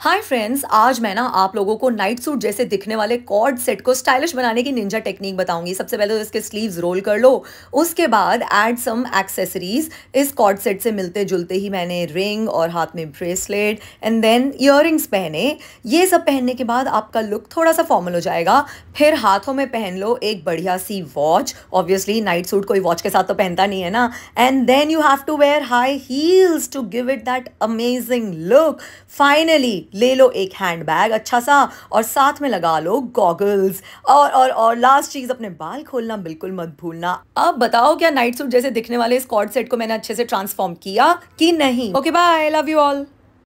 hi friends आज मैं ना आप लोगों को नाइट सूट जैसे दिखने वाले कॉर्ड सेट को स्टाइलिश बनाने की निंजा टेक्निक बताऊंगी सबसे पहले तो इसके स्लीव्स रोल कर लो उसके बाद ऐड सम एक्सेसरीज इस कॉर्ड सेट से मिलते जुलते ही मैंने रिंग और हाथ में ब्रेसलेट एंड देन इयर पहने ये सब पहनने के बाद आपका लुक थोड़ा सा फॉर्मल हो जाएगा फिर हाथों में पहन लो एक बढ़िया सी वॉच ऑब्वियसली नाइट सूट कोई वॉच के साथ तो पहनता नहीं है ना and then you have to wear high heels to give it that amazing look finally ले लो एक हैंड बैग अच्छा सा और साथ में लगा लो गॉगल्स और और और लास्ट चीज़ अपने बाल खोलना बिल्कुल मत भूलना अब बताओ क्या नाइट सूट जैसे दिखने वाले इस कॉर्ड सेट को मैंने अच्छे से ट्रांसफॉर्म किया कि नहीं okay bye love you all